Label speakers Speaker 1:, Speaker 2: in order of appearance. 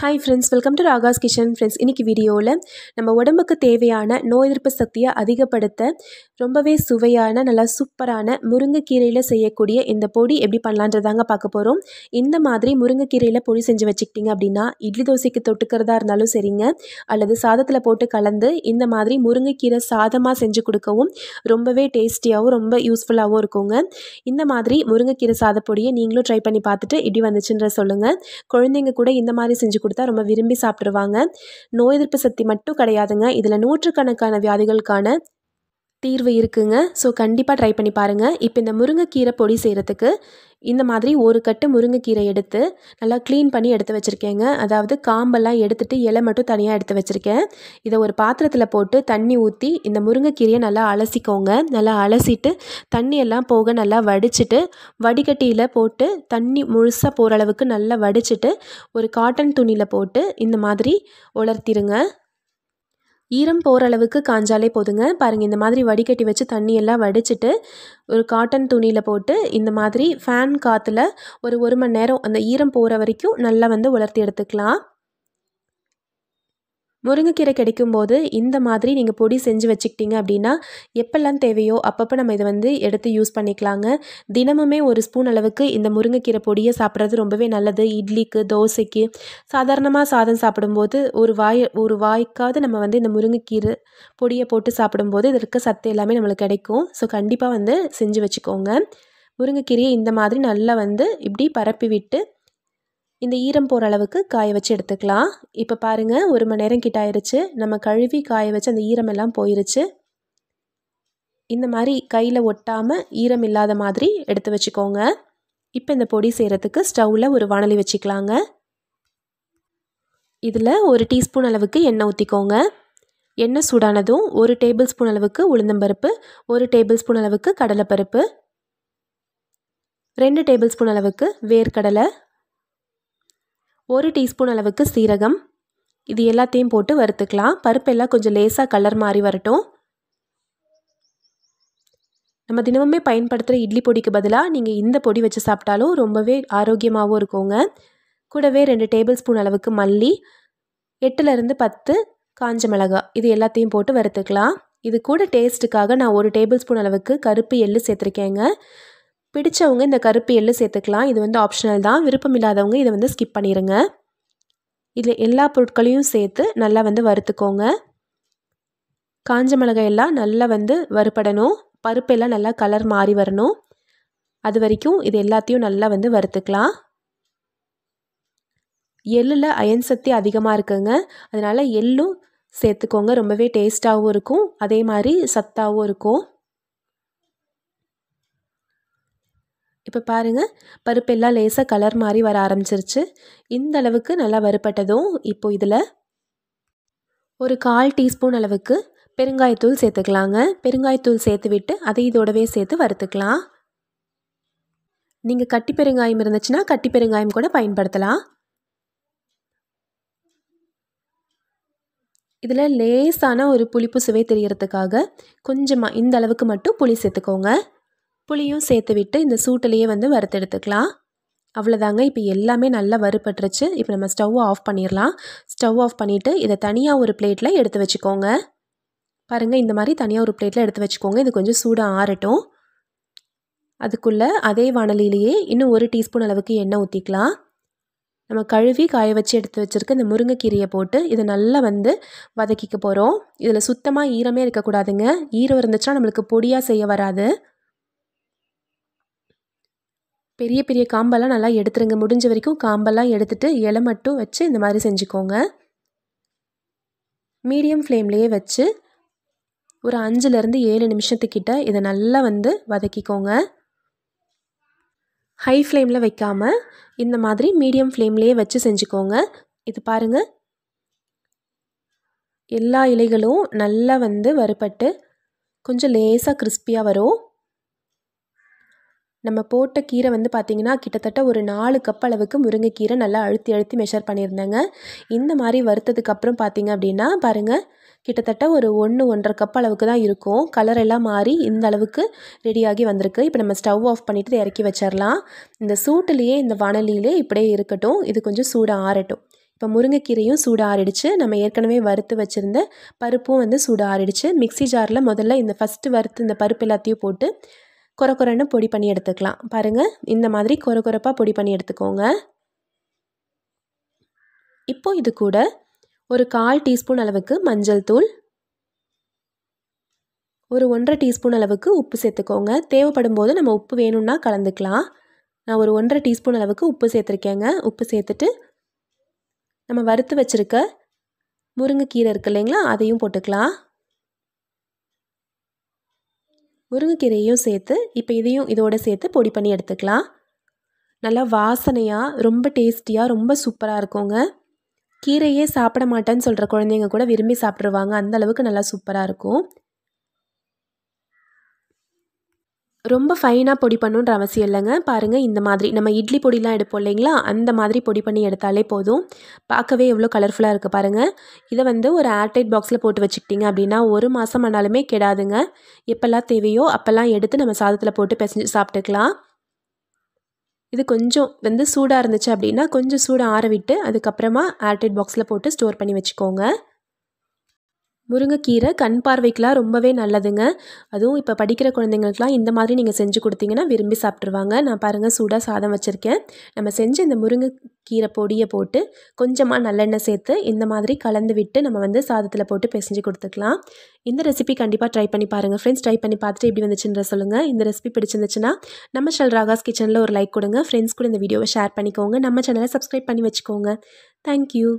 Speaker 1: hi friends welcome to Raga's kitchen friends இன்றைக்கி வீடியோவில் நம்ம உடம்புக்கு தேவையான நோய் எதிர்ப்பு சக்தியை அதிகப்படுத்த ரொம்பவே சுவையான நல்லா சூப்பரான முருங்கைக்கீரையில் செய்யக்கூடிய இந்த பொடி எப்படி பண்ணலான்றதாங்க பார்க்க போகிறோம் இந்த மாதிரி முருங்கைக்கீரையில் பொடி செஞ்சு வச்சுக்கிட்டிங்க அப்படின்னா இட்லி தோசைக்கு தொட்டுக்கிறதா இருந்தாலும் சரிங்க அல்லது சாதத்தில் போட்டு கலந்து இந்த மாதிரி முருங்கைக்கீரை சாதமாக செஞ்சு கொடுக்கவும் ரொம்பவே டேஸ்டியாகவும் ரொம்ப யூஸ்ஃபுல்லாகவும் இருக்குங்க இந்த மாதிரி முருங்கைக்கீரை சாத பொடியை நீங்களும் ட்ரை பண்ணி பார்த்துட்டு இப்படி வந்துச்சுன்ற சொல்லுங்கள் குழந்தைங்க கூட இந்த மாதிரி செஞ்சு கொடுத்தா ரொம்ப விரும்பி சாப்பிட்ருவாங்க நோய் எதிர்ப்பு சக்தி மட்டும் கிடையாதுங்க இதில் நூற்றுக்கணக்கான வியாதிகளுக்கான தீர்வு இருக்குங்க ஸோ கண்டிப்பாக ட்ரை பண்ணி பாருங்கள் இப்போ இந்த முருங்கைக்கீரை பொடி செய்கிறதுக்கு இந்த மாதிரி ஒரு கட்டு முருங்கைக்கீரை எடுத்து நல்லா க்ளீன் பண்ணி எடுத்து வச்சுருக்கேங்க அதாவது காம்பெல்லாம் எடுத்துகிட்டு இலை மட்டும் தனியாக எடுத்து வச்சுருக்கேன் இதை ஒரு பாத்திரத்தில் போட்டு தண்ணி ஊற்றி இந்த முருங்கைக்கீரையை நல்லா அலசிக்கோங்க நல்லா அலசிட்டு தண்ணியெல்லாம் போக நல்லா வடிச்சிட்டு வடிகட்டியில் போட்டு தண்ணி முழுசாக போகிற அளவுக்கு நல்லா வடிச்சுட்டு ஒரு காட்டன் துணியில் போட்டு இந்த மாதிரி உலர்த்திடுங்க ஈரம் போகிற அளவுக்கு காஞ்சாலே போதுங்க பாருங்கள் இந்த மாதிரி வடிகட்டி வச்சு தண்ணியெல்லாம் வடிச்சிட்டு ஒரு காட்டன் துணியில் போட்டு இந்த மாதிரி ஃபேன் காற்றுல ஒரு ஒரு மணி நேரம் அந்த ஈரம் போகிற வரைக்கும் நல்லா வந்து உலர்த்தி எடுத்துக்கலாம் முருங்கைக்கீரை கிடைக்கும்போது இந்த மாதிரி நீங்கள் பொடி செஞ்சு வச்சுக்கிட்டிங்க அப்படின்னா எப்பெல்லாம் தேவையோ அப்பப்போ நம்ம இதை வந்து எடுத்து யூஸ் பண்ணிக்கலாங்க தினமுமே ஒரு ஸ்பூன் அளவுக்கு இந்த முருங்கைக்கீரை பொடியை சாப்பிட்றது ரொம்பவே நல்லது இட்லிக்கு தோசைக்கு சாதாரணமாக சாதம் சாப்பிடும்போது ஒரு வாய் ஒரு வாய்க்காவது நம்ம வந்து இந்த முருங்கைக்கீரை பொடியை போட்டு சாப்பிடும்போது இதில் இருக்க சத்து எல்லாமே நம்மளுக்கு கிடைக்கும் ஸோ கண்டிப்பாக வந்து செஞ்சு வச்சுக்கோங்க முருங்கைக்கீரையை இந்த மாதிரி நல்லா வந்து இப்படி பரப்பி விட்டு இந்த ஈரம் போகிற அளவுக்கு காய வச்சு எடுத்துக்கலாம் இப்போ பாருங்கள் ஒரு மணி நேரம் கிட்ட ஆயிடுச்சு நம்ம கழுவி காய வச்சு அந்த ஈரம் எல்லாம் போயிருச்சு இந்த மாதிரி கையில் ஒட்டாமல் ஈரம் இல்லாத மாதிரி எடுத்து வச்சுக்கோங்க இப்போ இந்த பொடி செய்கிறதுக்கு ஸ்டவ்வில் ஒரு வானலி வச்சுக்கலாங்க இதில் ஒரு டீஸ்பூன் அளவுக்கு எண்ணெய் ஊற்றிக்கோங்க எண்ணெய் சூடானதும் ஒரு டேபிள் ஸ்பூன் அளவுக்கு உளுந்தம்பருப்பு ஒரு டேபிள் ஸ்பூன் அளவுக்கு கடலைப்பருப்பு ரெண்டு டேபிள் ஸ்பூன் அளவுக்கு வேர்க்கடலை ஒரு டீஸ்பூன் அளவுக்கு சீரகம் இது எல்லாத்தையும் போட்டு வறுத்துக்கலாம் பருப்பெல்லாம் கொஞ்சம் லேசாக கலர் மாறி வரட்டும் நம்ம தினமுமே பயன்படுத்துகிற இட்லி பொடிக்கு பதிலாக நீங்கள் இந்த பொடி வச்சு சாப்பிட்டாலும் ரொம்பவே ஆரோக்கியமாகவும் இருக்குங்க கூடவே ரெண்டு டேபிள் ஸ்பூன் அளவுக்கு மல்லி எட்டுலேருந்து பத்து காஞ்ச மிளகா இது எல்லாத்தையும் போட்டு வறுத்துக்கலாம் இது கூட டேஸ்ட்டுக்காக நான் ஒரு டேபிள் ஸ்பூன் அளவுக்கு கருப்பு எள்ளு சேர்த்துருக்கேங்க பிடிச்சவங்க இந்த கருப்பு எள்ளு சேர்த்துக்கலாம் இது வந்து ஆப்ஷனல் தான் விருப்பம் இல்லாதவங்க இதை வந்து ஸ்கிப் பண்ணிடுங்க இதில் எல்லா பொருட்களையும் சேர்த்து நல்லா வந்து வறுத்துக்கோங்க காஞ்ச எல்லாம் நல்லா வந்து வறுப்படணும் பருப்பு எல்லாம் நல்லா கலர் மாறி வரணும் அது வரைக்கும் இது எல்லாத்தையும் நல்லா வந்து வறுத்துக்கலாம் எள்ளில் அயன் சக்தி அதிகமாக இருக்குங்க அதனால் எள்ளும் சேர்த்துக்கோங்க ரொம்பவே டேஸ்ட்டாகவும் இருக்கும் அதே மாதிரி சத்தாகவும் இருக்கும் இப்போ பாருங்கள் பருப்பு எல்லாம் லேசாக கலர் மாதிரி வர ஆரம்பிச்சிருச்சு இந்த அளவுக்கு நல்லா வறுப்பட்டதும் இப்போது இதில் ஒரு கால் டீஸ்பூன் அளவுக்கு பெருங்காயத்தூள் சேர்த்துக்கலாங்க பெருங்காயத்தூள் சேர்த்து விட்டு அதை இதோடவே சேர்த்து வறுத்துக்கலாம் நீங்கள் கட்டி பெருங்காயம் இருந்துச்சுன்னா கட்டி பெருங்காயம் கூட பயன்படுத்தலாம் இதில் லேசான ஒரு புளிப்பு சுவை தெரியறதுக்காக கொஞ்சமாக இந்த அளவுக்கு மட்டும் புளி சேர்த்துக்கோங்க புளியும் சேர்த்து விட்டு இந்த சூட்டிலேயே வந்து வறுத்தெடுத்துக்கலாம் அவ்வளோதாங்க இப்போ எல்லாமே நல்லா வறுபட்டுருச்சு இப்போ நம்ம ஸ்டவ் ஆஃப் பண்ணிடலாம் ஸ்டவ் ஆஃப் பண்ணிவிட்டு இதை தனியாக ஒரு பிளேட்டில் எடுத்து வச்சுக்கோங்க பாருங்கள் இந்த மாதிரி தனியாக ஒரு பிளேட்டில் எடுத்து வச்சுக்கோங்க இது கொஞ்சம் சூடாக ஆறட்டும் அதுக்குள்ளே அதே வானலிலேயே இன்னும் ஒரு டீஸ்பூன் அளவுக்கு எண்ணெய் ஊற்றிக்கலாம் நம்ம கழுவி காய வச்சு எடுத்து வச்சுருக்க இந்த முருங்கைக்கீரையை போட்டு இதை நல்லா வந்து வதக்கிக்க போகிறோம் இதில் சுத்தமாக ஈரமே இருக்கக்கூடாதுங்க ஈரம் இருந்துச்சுன்னா நம்மளுக்கு பொடியாக செய்ய வராது பெரிய பெரிய காம்பெல்லாம் நல்லா எடுத்துருங்க முடிஞ்ச வரைக்கும் காம்பெல்லாம் எடுத்துகிட்டு இலை மட்டும் வச்சு இந்த மாதிரி செஞ்சுக்கோங்க மீடியம் ஃப்ளேம்லேயே வச்சு ஒரு அஞ்சுலேருந்து ஏழு நிமிஷத்துக்கிட்ட இதை நல்லா வந்து வதக்கிக்கோங்க ஹை ஃப்ளேமில் வைக்காமல் இந்த மாதிரி மீடியம் ஃப்ளேம்லேயே வச்சு செஞ்சுக்கோங்க இது பாருங்கள் எல்லா இலைகளும் நல்லா வந்து வறுபட்டு கொஞ்சம் லேசாக கிறிஸ்பியாக வரும் நம்ம போட்ட கீரை வந்து பார்த்திங்கன்னா கிட்டத்தட்ட ஒரு நாலு கப் அளவுக்கு முருங்கைக்கீரை நல்லா அழுத்தி அழுத்தி மெஷர் பண்ணியிருந்தேங்க இந்த மாதிரி அப்புறம் பார்த்திங்க அப்படின்னா பாருங்கள் கிட்டத்தட்ட ஒரு ஒன்று ஒன்றரை கப் அளவுக்கு தான் இருக்கும் கலர் எல்லாம் மாறி இந்த அளவுக்கு ரெடியாகி வந்திருக்கு இப்போ நம்ம ஸ்டவ் ஆஃப் பண்ணிவிட்டு இறக்கி வச்சிடலாம் இந்த சூட்டுலேயே இந்த வானலியிலே இப்படியே இருக்கட்டும் இது கொஞ்சம் சூடாக ஆறட்டும் இப்போ முருங்கைக்கீரையும் சூடு ஆறிடுச்சு நம்ம ஏற்கனவே வறுத்து வச்சுருந்த பருப்பும் வந்து சூடு ஆறிடுச்சு மிக்சி ஜாரில் முதல்ல இந்த ஃபஸ்ட்டு வறுத்து இந்த பருப்பு எல்லாத்தையும் போட்டு கொர கொரன்னு பொடி பண்ணி எடுத்துக்கலாம் பாருங்கள் இந்த மாதிரி கொர குறைப்பாக பொடி பண்ணி எடுத்துக்கோங்க இப்போ இது கூட ஒரு கால் டீஸ்பூன் அளவுக்கு மஞ்சள் தூள் ஒரு ஒன்றரை டீஸ்பூன் அளவுக்கு உப்பு சேர்த்துக்கோங்க தேவைப்படும் போது நம்ம உப்பு வேணும்னா கலந்துக்கலாம் நான் ஒரு ஒன்றரை டீஸ்பூன் அளவுக்கு உப்பு சேர்த்துருக்கேங்க உப்பு சேர்த்துட்டு நம்ம வறுத்து வச்சுருக்க முருங்கைக்கீரை இருக்கு இல்லைங்களா அதையும் போட்டுக்கலாம் முருங்கைக்கீரையும் சேர்த்து இப்போ இதையும் இதோடு சேர்த்து பொடி பண்ணி எடுத்துக்கலாம் நல்லா வாசனையாக ரொம்ப டேஸ்டியாக ரொம்ப சூப்பராக இருக்குங்க கீரையே சாப்பிட மாட்டேன்னு சொல்கிற குழந்தைங்க கூட விரும்பி சாப்பிட்ருவாங்க அந்தளவுக்கு நல்லா சூப்பராக இருக்கும் ரொம்ப ஃபைனாக பொடி பண்ணுன்ற அவசியம் இல்லைங்க பாருங்கள் இந்த மாதிரி நம்ம இட்லி பொடிலாம் எடுப்போம் இல்லைங்களா அந்த மாதிரி பொடி பண்ணி எடுத்தாலே போதும் பார்க்கவே எவ்வளோ கலர்ஃபுல்லாக இருக்குது பாருங்கள் இதை வந்து ஒரு ஏர்டைட் பாக்ஸில் போட்டு வச்சுக்கிட்டிங்க அப்படின்னா ஒரு மாதம் ஆனாலுமே கெடாதுங்க எப்போல்லாம் தேவையோ அப்போல்லாம் எடுத்து நம்ம சாதத்தில் போட்டு பிசைஞ்சு சாப்பிட்டுக்கலாம் இது கொஞ்சம் வந்து சூடாக இருந்துச்சு அப்படின்னா கொஞ்சம் சூடாக ஆற விட்டு அதுக்கப்புறமா ஏர்டைட் பாக்ஸில் போட்டு ஸ்டோர் பண்ணி வச்சுக்கோங்க முருங்கைக்கீரை கண் பார்வைக்கெலாம் ரொம்பவே நல்லதுங்க அதுவும் இப்போ படிக்கிற குழந்தைங்களுக்குலாம் இந்த மாதிரி நீங்கள் செஞ்சு கொடுத்தீங்கன்னா விரும்பி சாப்பிட்ருவாங்க நான் பாருங்கள் சூடாக சாதம் வச்சுருக்கேன் நம்ம செஞ்ச இந்த முருங்கைக்கீரை பொடியை போட்டு கொஞ்சமாக நல்லெண்ணெய் சேர்த்து இந்த மாதிரி கலந்து விட்டு நம்ம வந்து சாதத்தில் போட்டு பிசைஞ்சு கொடுத்துக்கலாம் இந்த ரெசிபி கண்டிப்பாக ட்ரை பண்ணி பாருங்கள் ஃப்ரெண்ட்ஸ் ட்ரை பண்ணி பார்த்துட்டு எப்படி வந்துச்சுன்ற சொல்லுங்கள் இந்த ரெசிபி பிடிச்சிருந்துச்சுன்னா நம்ம சேனல் ராகாஸ் கிச்சனில் ஒரு லைக் கொடுங்க ஃப்ரெண்ட்ஸ் கூட இந்த வீடியோவை ஷேர் பண்ணிக்கோங்க நம்ம சேனலை சப்ஸ்கிரைப் பண்ணி வச்சுக்கோங்க தேங்க்யூ